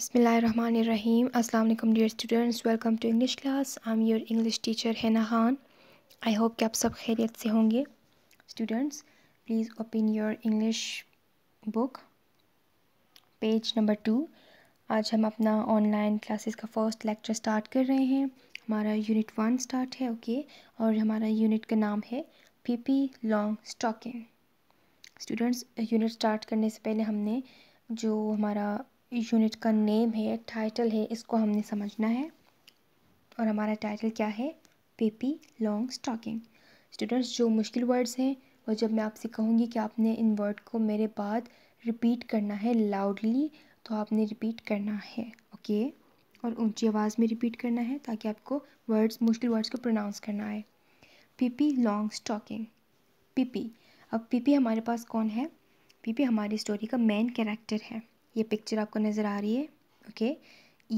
बसमीम् अल्लाम dear students welcome to English class I am your English teacher Hena Khan I hope कि आप सब खैरियत से होंगे students please open your English book page number two आज हम अपना ऑनलाइन क्लासेस का फर्स्ट लेक्चर स्टार्ट कर रहे हैं हमारा यूनिट वन स्टार्ट है ओके और हमारा यूनिट का नाम है Pippi Longstocking students unit start करने से पहले हमने जो हमारा यूनिट का नेम है टाइटल है इसको हमने समझना है और हमारा टाइटल क्या है पेपी लॉन्ग स्टॉकिंग स्टूडेंट्स जो मुश्किल वर्ड्स हैं और जब मैं आपसे कहूँगी कि आपने इन वर्ड को मेरे बाद रिपीट करना है लाउडली तो आपने रिपीट करना है ओके और ऊंची आवाज़ में रिपीट करना है ताकि आपको वर्ड्स मुश्किल वर्ड्स को प्रोनाउंस करना आए पीपी लॉन्ग स्टॉकिंग पीपी अब पीपी हमारे पास कौन है पीपी हमारी स्टोरी का मेन कैरेक्टर है ये पिक्चर आपको नज़र आ रही है ओके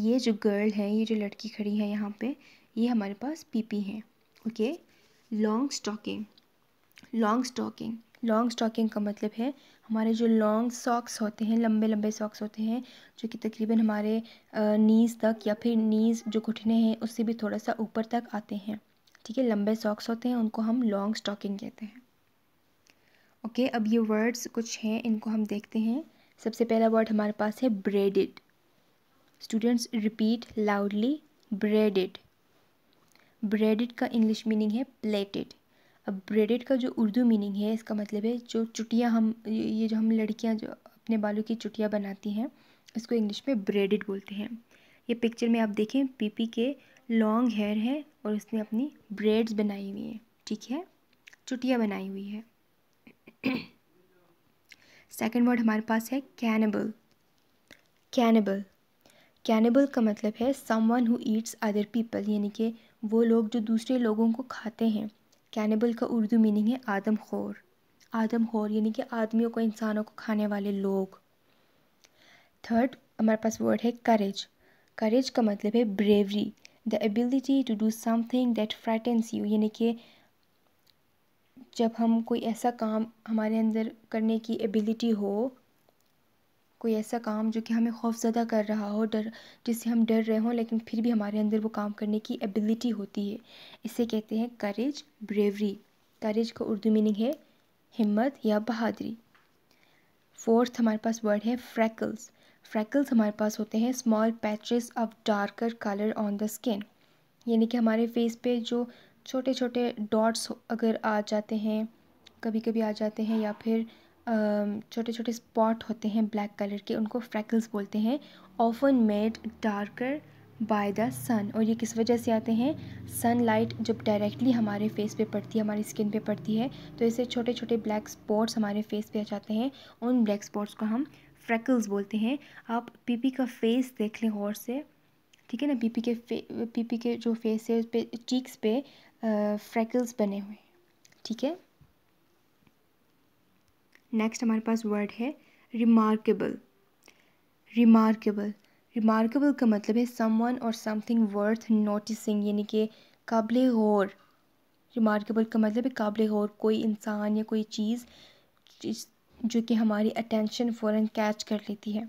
ये जो गर्ल है ये जो लड़की खड़ी है यहाँ पे ये हमारे पास पीपी हैं okay Longstocking Longstocking Longstocking का मतलब है हमारे जो लॉन्ग सॉक्स होते हैं लंबे लंबे सॉक्स होते हैं जो कि तकरीबन हमारे नीज़ तक या फिर नीज़ जो घुटने हैं उससे भी थोड़ा सा ऊपर तक आते हैं ठीक है लंबे सॉक्स होते हैं उनको हम लॉन्ग स्टॉकिंग कहते हैं ओके अब ये वर्ड्स कुछ हैं इनको हम देखते हैं सबसे पहला वर्ड हमारे पास है braided students repeat loudly braided braided का इंग्लिश मीनिंग है प्लेटेड अब ब्रेडिड का जो उर्दू मीनिंग है इसका मतलब है जो चुटियाँ हम ये जो हम लड़कियाँ जो अपने बालों की चुटियाँ बनाती हैं इसको इंग्लिश में ब्रेडिड बोलते हैं ये पिक्चर में आप देखें पीपी के लॉन्ग हेयर है और उसने अपनी ब्रेड्स बनाई हुई हैं ठीक है चुटिया बनाई हुई है सेकेंड वर्ड हमारे पास है कैनिबल कैनिबल कैनिबल का मतलब है someone who eats other people यानी कि वो लोग जो दूसरे लोगों को खाते हैं कैनिबल का उर्दू मीनिंग है आदम खोर आदम खोर यानी कि आदमियों को इंसानों को खाने वाले लोग थर्ड हमारे पास वर्ड है करेज करेज का मतलब है bravery the ability to do something that frightens you यानी कि जब हम कोई ऐसा काम हमारे अंदर करने की एबिलिटी हो कोई ऐसा काम जो कि हमें खौफज़दा कर रहा हो डर जिससे हम डर रहे हों लेकिन फिर भी हमारे अंदर वो काम करने की एबिलिटी होती है इसे कहते हैं करेज ब्रेवरी करेज का उर्दू मीनिंग है हिम्मत या बहादुरी फोर्थ हमारे पास वर्ड है फ्रैकल्स फ्रैकल्स हमारे पास होते हैं small patches of darker colour on the skin यानी कि हमारे फेस पे जो छोटे छोटे डॉट्स अगर आ जाते हैं कभी कभी आ जाते हैं या फिर छोटे छोटे स्पॉट होते हैं ब्लैक कलर के उनको फ्रैकल्स बोलते हैं often made darker by the sun और ये किस वजह से आते हैं सन लाइट जब डायरेक्टली हमारे फेस पे पड़ती है हमारी स्किन पे पड़ती है तो इसे छोटे छोटे ब्लैक स्पॉट्स हमारे फेस पे आ जाते हैं उन ब्लैक स्पॉट्स को हम फ्रैकल्स बोलते हैं आप पीपी का फेस देख लें गौर से ठीक है ना बीपी के बीपी के जो फेस है उस पर चीक्स पे फ्रैकल्स बने हुए ठीक है नेक्स्ट हमारे पास वर्ड है रिमार्केबल रिमार्केबल रिमार्केबल का मतलब है समवन और समथिंग वर्थ नोटिसिंग यानी कि काबिल गौर रिमार्केबल का मतलब है काबिल गौर कोई इंसान या कोई चीज़ जो कि हमारी अटेंशन फ़ौर कैच कर लेती है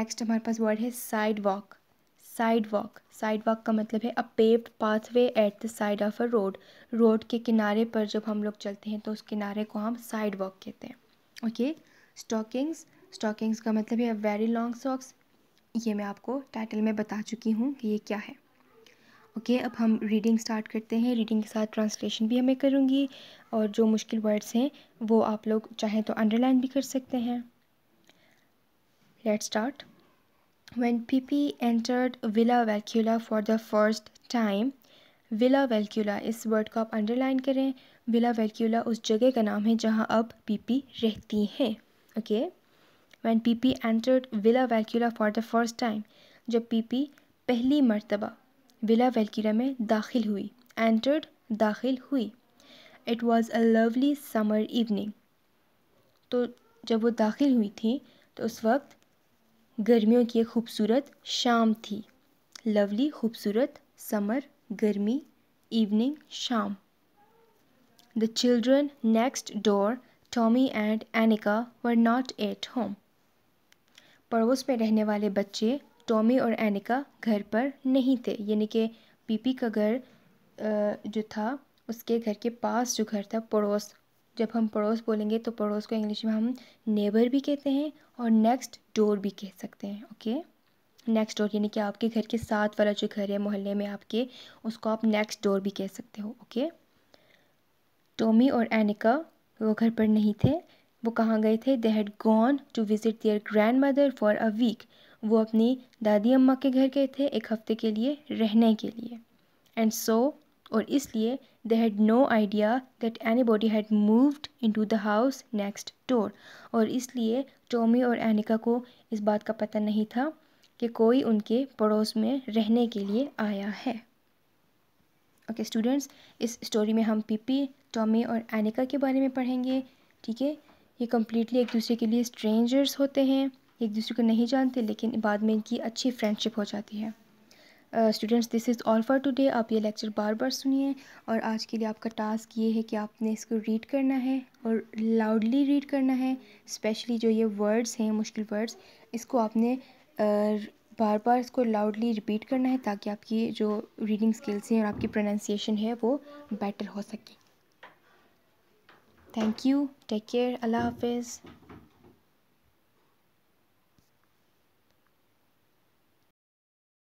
नेक्स्ट हमारे पास वर्ड है sidewalk sidewalk sidewalk का मतलब है a paved pathway at the side of a road road के किनारे पर जब हम लोग चलते हैं तो उस किनारे को हम साइड वॉक कहते हैं ओके स्टॉकिंग्स स्टॉकिंग्स का मतलब है वेरी लॉन्ग सॉक्स ये मैं आपको टाइटल में बता चुकी हूँ कि ये क्या है ओके okay, अब हम रीडिंग स्टार्ट करते हैं रीडिंग के साथ ट्रांसलेशन भी हमें करूँगी और जो मुश्किल वर्ड्स हैं वो आप लोग चाहें तो अंडरलाइन भी कर सकते हैं let start When Pippi entered Villa Valcula for the first time, Villa Villekulla इस वर्ड को आप अंडरलाइन करें विला वेलक्यूला उस जगह का नाम है जहाँ अब पीपी रहती हैं okay when Pippi entered Villa Villekulla for the first time जब पीपी पहली मरतबा विला वेलक्यूला में दाखिल हुई एंटर्ड दाखिल हुई it was a lovely summer evening तो जब वो दाखिल हुई थी तो उस वक्त गर्मियों की एक खूबसूरत शाम थी लवली खूबसूरत समर गर्मी इवनिंग शाम the children next door Tommy and Annika were not at home पड़ोस में रहने वाले बच्चे टॉमी और एनिका घर पर नहीं थे यानी कि पीपी का घर जो था उसके घर के पास जो घर था पड़ोस जब हम पड़ोस बोलेंगे तो पड़ोस को इंग्लिश में हम नेबर भी कहते हैं और नेक्स्ट डोर भी कह सकते हैं ओके नेक्स्ट डोर यानी कि आपके घर के साथ वाला जो घर है मोहल्ले में आपके उसको आप नेक्स्ट डोर भी कह सकते हो ओके टोमी और एनिका वो घर पर नहीं थे वो कहाँ गए थे they had gone to visit their grandmother for a week वो अपनी दादी अम्मा के घर गए थे एक हफ्ते के लिए रहने के लिए एंड सो और इसलिए they had no idea that anybody had moved into the house next door और इसलिए टॉमी और एनिका को इस बात का पता नहीं था कि कोई उनके पड़ोस में रहने के लिए आया है ओके okay, स्टूडेंट्स इस स्टोरी में हम पीपी टॉमी और एनिका के बारे में पढ़ेंगे ठीक है ये कम्प्लीटली एक दूसरे के लिए स्ट्रेंजर्स होते हैं एक दूसरे को नहीं जानते लेकिन बाद में इनकी अच्छी फ्रेंडशिप हो जाती है students this is all for today आप ये लेक्चर बार बार सुनिए और आज के लिए आपका टास्क ये है कि आपने इसको रीड करना है और लाउडली रीड करना है स्पेशली जो ये वर्ड्स हैं मुश्किल वर्ड्स इसको आपने बार बार इसको लाउडली रिपीट करना है ताकि आपकी जो रीडिंग स्किल्स हैं और आपकी प्रोनाउंसिएशन है वो बेटर हो सके थैंक यू टेक केयर अल्लाह हाफिज़